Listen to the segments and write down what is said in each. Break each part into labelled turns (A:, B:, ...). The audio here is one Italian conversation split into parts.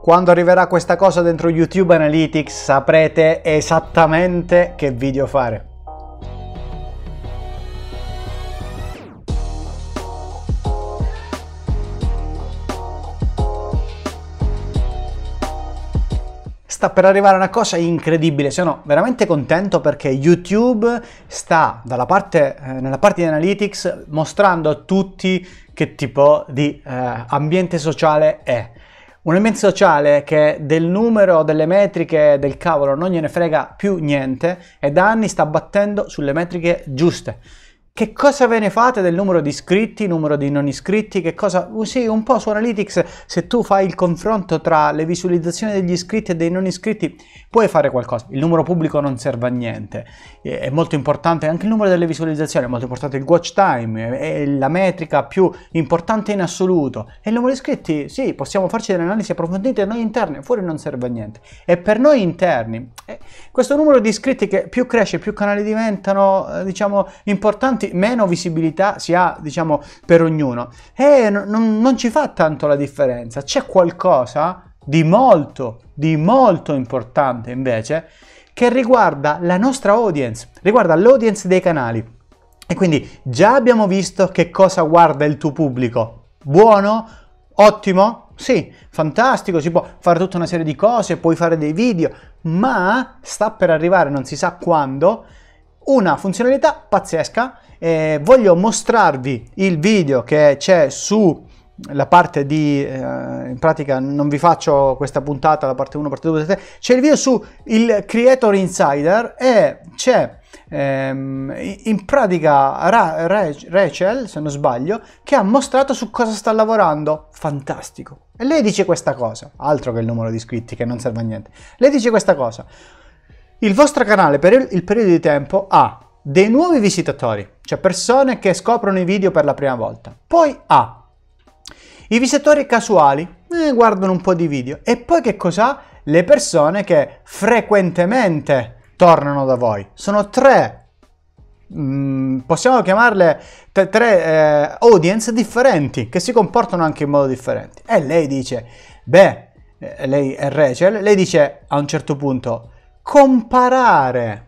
A: Quando arriverà questa cosa dentro YouTube Analytics saprete esattamente che video fare. sta per arrivare una cosa incredibile, sono veramente contento perché YouTube sta parte, eh, nella parte di Analytics mostrando a tutti che tipo di eh, ambiente sociale è. Un ambiente sociale che del numero delle metriche del cavolo non gliene frega più niente e da anni sta battendo sulle metriche giuste. Che cosa ve ne fate del numero di iscritti, numero di non iscritti? Che cosa? Uh, sì, un po' su Analytics, se tu fai il confronto tra le visualizzazioni degli iscritti e dei non iscritti, puoi fare qualcosa. Il numero pubblico non serve a niente. È molto importante anche il numero delle visualizzazioni, è molto importante il watch time, è la metrica più importante in assoluto. E il numero di iscritti, sì, possiamo farci delle analisi approfondite noi interni, fuori non serve a niente. E per noi interni, eh, questo numero di iscritti che più cresce, più canali diventano, eh, diciamo, importanti meno visibilità si ha, diciamo, per ognuno. E eh, non, non ci fa tanto la differenza. C'è qualcosa di molto, di molto importante invece che riguarda la nostra audience, riguarda l'audience dei canali. E quindi già abbiamo visto che cosa guarda il tuo pubblico. Buono? Ottimo? Sì, fantastico, si può fare tutta una serie di cose, puoi fare dei video, ma sta per arrivare, non si sa quando, una funzionalità pazzesca eh, voglio mostrarvi il video che c'è su la parte di eh, in pratica non vi faccio questa puntata la parte 1 parte 2 parte 3 c'è il video su il creator insider e c'è ehm, in pratica Ra- Ra- Rachel se non sbaglio che ha mostrato su cosa sta lavorando fantastico e lei dice questa cosa altro che il numero di iscritti che non serve a niente lei dice questa cosa il vostro canale per il periodo di tempo ha dei nuovi visitatori, cioè persone che scoprono i video per la prima volta. Poi A. I visitatori casuali eh, guardano un po' di video. E poi che cos'ha? Le persone che frequentemente tornano da voi. Sono tre, mm, possiamo chiamarle tre, tre eh, audience differenti, che si comportano anche in modo differente. E lei dice, beh, eh, lei è Rachel, lei dice a un certo punto, comparare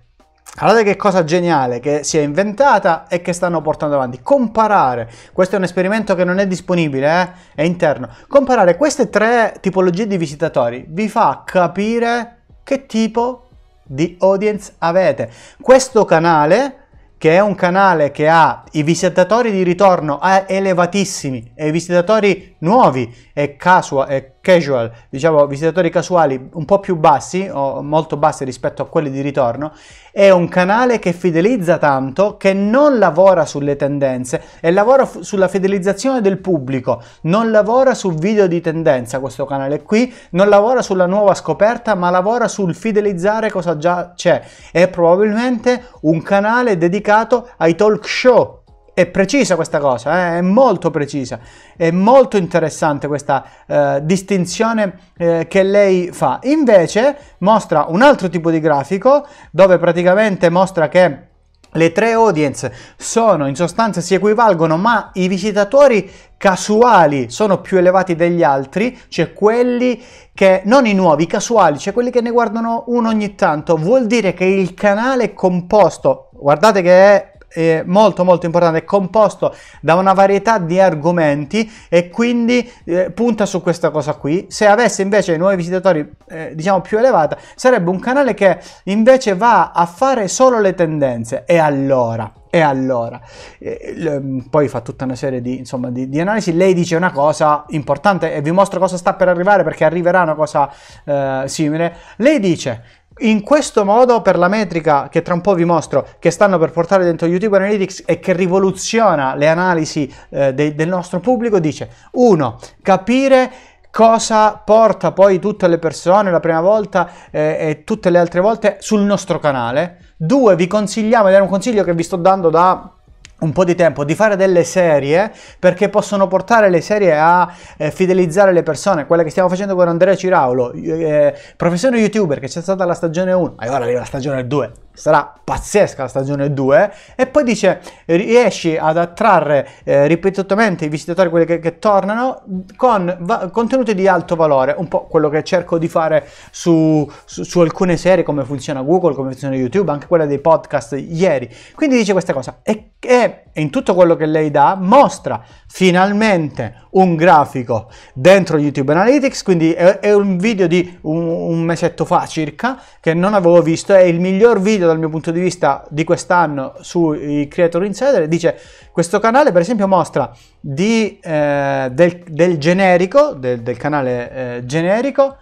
A: Guardate che cosa geniale che si è inventata e che stanno portando avanti. Comparare, questo è un esperimento che non è disponibile, eh? è interno. Comparare queste tre tipologie di visitatori vi fa capire che tipo di audience avete. Questo canale che è un canale che ha i visitatori di ritorno elevatissimi e i visitatori nuovi e casual casual, diciamo visitatori casuali un po' più bassi o molto bassi rispetto a quelli di ritorno, è un canale che fidelizza tanto, che non lavora sulle tendenze e lavora f- sulla fidelizzazione del pubblico, non lavora su video di tendenza questo canale qui, non lavora sulla nuova scoperta, ma lavora sul fidelizzare cosa già c'è. È probabilmente un canale dedicato ai talk show è precisa questa cosa, eh? è molto precisa, è molto interessante questa eh, distinzione eh, che lei fa. Invece mostra un altro tipo di grafico dove praticamente mostra che le tre audience sono in sostanza si equivalgono, ma i visitatori casuali sono più elevati degli altri, cioè quelli che non i nuovi, i casuali, cioè quelli che ne guardano uno ogni tanto. Vuol dire che il canale è composto, guardate che è eh, molto molto importante, è composto da una varietà di argomenti e quindi eh, punta su questa cosa qui. Se avesse invece nuovi visitatori eh, diciamo più elevata, sarebbe un canale che invece va a fare solo le tendenze e allora e allora, eh, mm, poi fa tutta una serie di, insomma, di, di, analisi. Lei dice una cosa importante e vi mostro cosa sta per arrivare perché arriverà una cosa eh, simile. Lei dice: in questo modo, per la metrica che tra un po' vi mostro, che stanno per portare dentro YouTube Analytics e che rivoluziona le analisi eh, de del nostro pubblico, dice 1. Capire cosa porta poi tutte le persone la prima volta eh, e tutte le altre volte sul nostro canale. 2. Vi consigliamo, ed è un consiglio che vi sto dando da un po' di tempo di fare delle serie perché possono portare le serie a eh, fidelizzare le persone quelle che stiamo facendo con Andrea Ciraulo eh, professore youtuber che c'è stata la stagione 1 e ora arriva la stagione 2 sarà pazzesca la stagione 2 e poi dice riesci ad attrarre eh, ripetutamente i visitatori quelli che, che tornano con va- contenuti di alto valore un po' quello che cerco di fare su, su, su, alcune serie come funziona Google come funziona YouTube anche quella dei podcast ieri quindi dice questa cosa e, e e in tutto quello che lei dà mostra finalmente un grafico dentro YouTube Analytics, quindi è, è un video di un, un, mesetto fa circa che non avevo visto, è il miglior video dal mio punto di vista di quest'anno sui Creator Insider, dice questo canale per esempio mostra di, eh, del, del, generico, del, del canale eh, generico,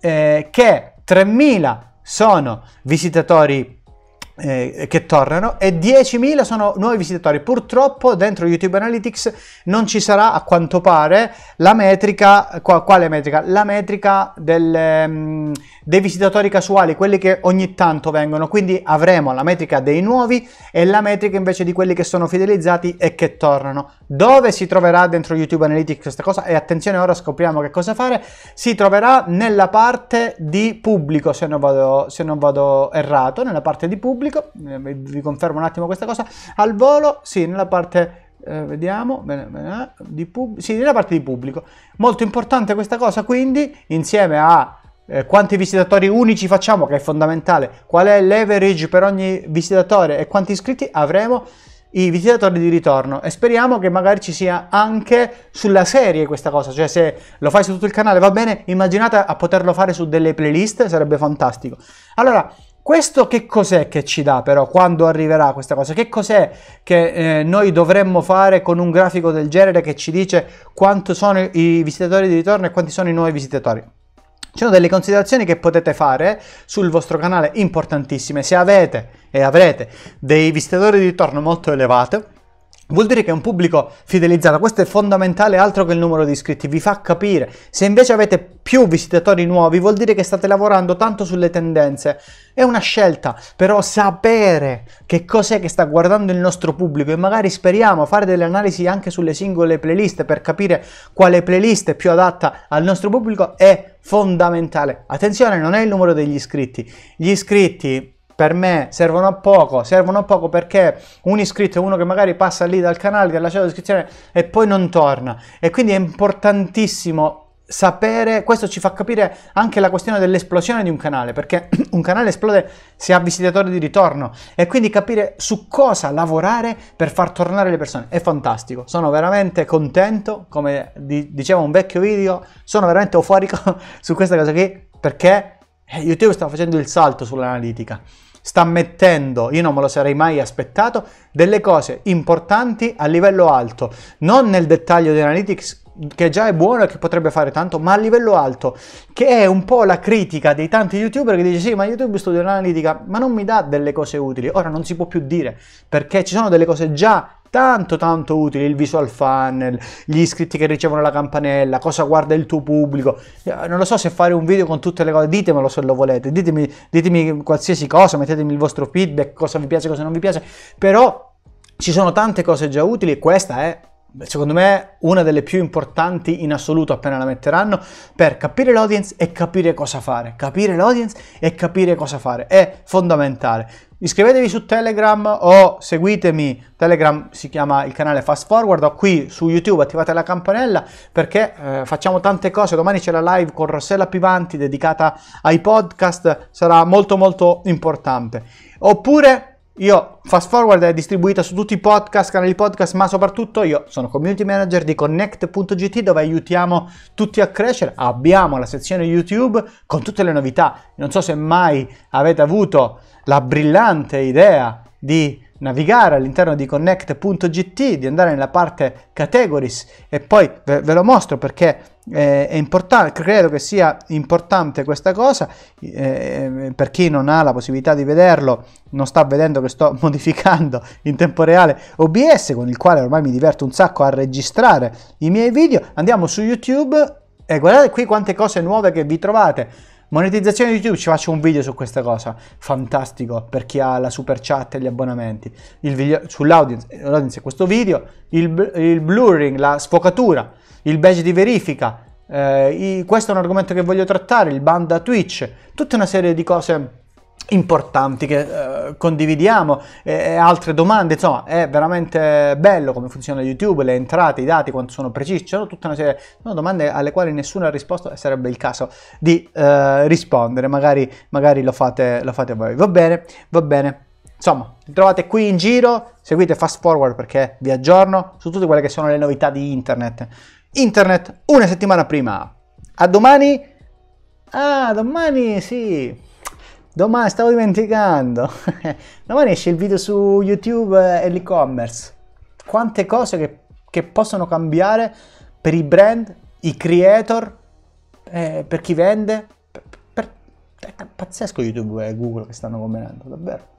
A: eh, che 3.000 sono visitatori eh, che tornano e 10.000 sono nuovi visitatori. Purtroppo dentro YouTube Analytics non ci sarà a quanto pare la metrica, qua, quale metrica? La metrica del... Um, dei visitatori casuali, quelli che ogni tanto vengono, quindi avremo la metrica dei nuovi e la metrica invece di quelli che sono fidelizzati e che tornano. Dove si troverà dentro YouTube Analytics questa cosa? E attenzione, ora scopriamo che cosa fare. Si troverà nella parte di pubblico, se non vado, se non vado errato, nella parte di pubblico, eh, vi confermo un attimo questa cosa, al volo, sì, nella parte eh, vediamo, bene, bene, eh, di pub- sì, nella parte di pubblico. Molto importante questa cosa, quindi, insieme a eh, quanti visitatori unici facciamo, che è fondamentale, qual è l'average per ogni visitatore e quanti iscritti avremo, i visitatori di ritorno e speriamo che magari ci sia anche sulla serie questa cosa, cioè se lo fai su tutto il canale va bene, immaginate a poterlo fare su delle playlist, sarebbe fantastico. Allora, questo che cos'è che ci dà però quando arriverà questa cosa? Che cos'è che eh, noi dovremmo fare con un grafico del genere che ci dice quanto sono i visitatori di ritorno e quanti sono i nuovi visitatori? Ci sono delle considerazioni che potete fare sul vostro canale importantissime. Se avete e avrete dei visitatori di ritorno molto elevati, Vuol dire che è un pubblico fidelizzato, questo è fondamentale altro che il numero di iscritti, vi fa capire. Se invece avete più visitatori nuovi, vuol dire che state lavorando tanto sulle tendenze. È una scelta, però sapere che cos'è che sta guardando il nostro pubblico e magari speriamo fare delle analisi anche sulle singole playlist per capire quale playlist è più adatta al nostro pubblico è fondamentale. Attenzione, non è il numero degli iscritti. Gli iscritti per me servono a poco, servono a poco perché un iscritto è uno che magari passa lì dal canale, che ha lasciato l'iscrizione e poi non torna. E quindi è importantissimo sapere, questo ci fa capire anche la questione dell'esplosione di un canale, perché un canale esplode se ha visitatori di ritorno e quindi capire su cosa lavorare per far tornare le persone è fantastico. Sono veramente contento, come diceva un vecchio video, sono veramente euforico su questa cosa qui perché YouTube eh, sta facendo il salto sull'analitica sta mettendo, io non me lo sarei mai aspettato, delle cose importanti a livello alto, non nel dettaglio di Analytics che già è buono e che potrebbe fare tanto, ma a livello alto, che è un po' la critica dei tanti youtuber che dice sì, ma YouTube studio l'analitica, ma non mi dà delle cose utili. Ora non si può più dire, perché ci sono delle cose già tanto tanto utile il visual funnel, gli iscritti che ricevono la campanella, cosa guarda il tuo pubblico. Eh, non lo so se fare un video con tutte le cose, ditemelo se lo volete, ditemi, ditemi qualsiasi cosa, mettetemi il vostro feedback, cosa vi piace, cosa non vi piace, però ci sono tante cose già utili e questa è secondo me una delle più importanti in assoluto appena la metteranno per capire l'audience e capire cosa fare. Capire l'audience e capire cosa fare è fondamentale. Iscrivetevi su Telegram o seguitemi, Telegram si chiama il canale Fast Forward, o qui su YouTube attivate la campanella perché eh, facciamo tante cose, domani c'è la live con Rossella Pivanti dedicata ai podcast, sarà molto molto importante. Oppure io Fast Forward è distribuita su tutti i podcast, canali podcast, ma soprattutto io sono community manager di connect.gt dove aiutiamo tutti a crescere. Abbiamo la sezione YouTube con tutte le novità. Non so se mai avete avuto la brillante idea di navigare all'interno di connect.gt, di andare nella parte categories e poi ve, ve lo mostro perché eh, è importante, credo che sia importante questa cosa eh, per chi non ha la possibilità di vederlo, non sta vedendo che sto modificando in tempo reale OBS con il quale ormai mi diverto un sacco a registrare i miei video. Andiamo su YouTube e guardate qui quante cose nuove che vi trovate Monetizzazione di YouTube, ci faccio un video su questa cosa, fantastico per chi ha la super chat e gli abbonamenti. sull'audience, l'audience questo video, il, il blurring, la sfocatura, il badge di verifica, eh, i, questo è un argomento che voglio trattare, il ban da Twitch, tutta una serie di cose importanti che eh, condividiamo eh, e altre domande insomma è veramente bello come funziona youtube le entrate i dati quanto sono precisi c'è tutta una serie di domande alle quali nessuno ha risposto e sarebbe il caso di eh, rispondere magari, magari lo, fate, lo fate voi va bene va bene insomma li trovate qui in giro seguite fast forward perché vi aggiorno su tutte quelle che sono le novità di internet internet una settimana prima a domani ah domani sì Domani, stavo dimenticando. Domani esce il video su YouTube e l'e-commerce. Quante cose che, che, possono cambiare per i brand, i creator, eh, per chi vende. Per, per, è pazzesco YouTube e Google che stanno combinando, davvero.